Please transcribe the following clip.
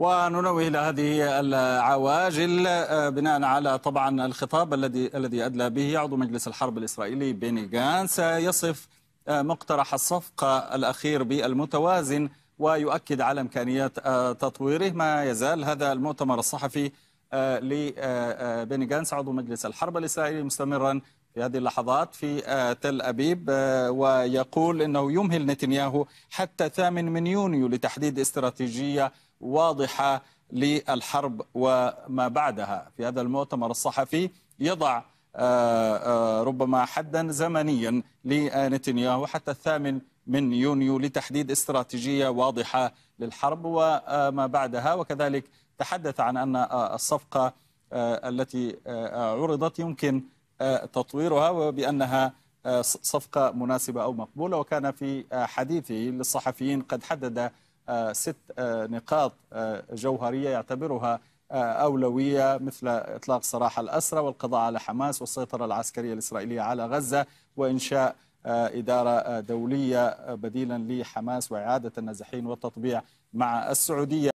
وننوه الى هذه العواجل آه، بناء على طبعا الخطاب الذي الذي ادلى به عضو مجلس الحرب الاسرائيلي بيني جانس يصف آه، مقترح الصفقه الاخير بالمتوازن ويؤكد على امكانيات آه، تطويره ما يزال هذا المؤتمر الصحفي لبيني جانس عضو مجلس الحرب الاسرائيلي مستمرا في هذه اللحظات في آه، تل أبيب آه، ويقول أنه يمهل نتنياهو حتى 8 من يونيو لتحديد استراتيجية واضحة للحرب وما بعدها في هذا المؤتمر الصحفي يضع آه، ربما حدا زمنيا لنتنياهو حتى الثامن من يونيو لتحديد استراتيجية واضحة للحرب وما بعدها وكذلك تحدث عن أن الصفقة التي عرضت يمكن آه، تطويرها وبأنها آه، صفقة مناسبة أو مقبولة وكان في آه، حديثه للصحفيين قد حدد ست نقاط جوهرية يعتبرها أولوية مثل إطلاق سراح الأسرى والقضاء على حماس والسيطرة العسكرية الإسرائيلية على غزة وإنشاء إدارة دولية بديلا لحماس وإعادة النازحين والتطبيع مع السعودية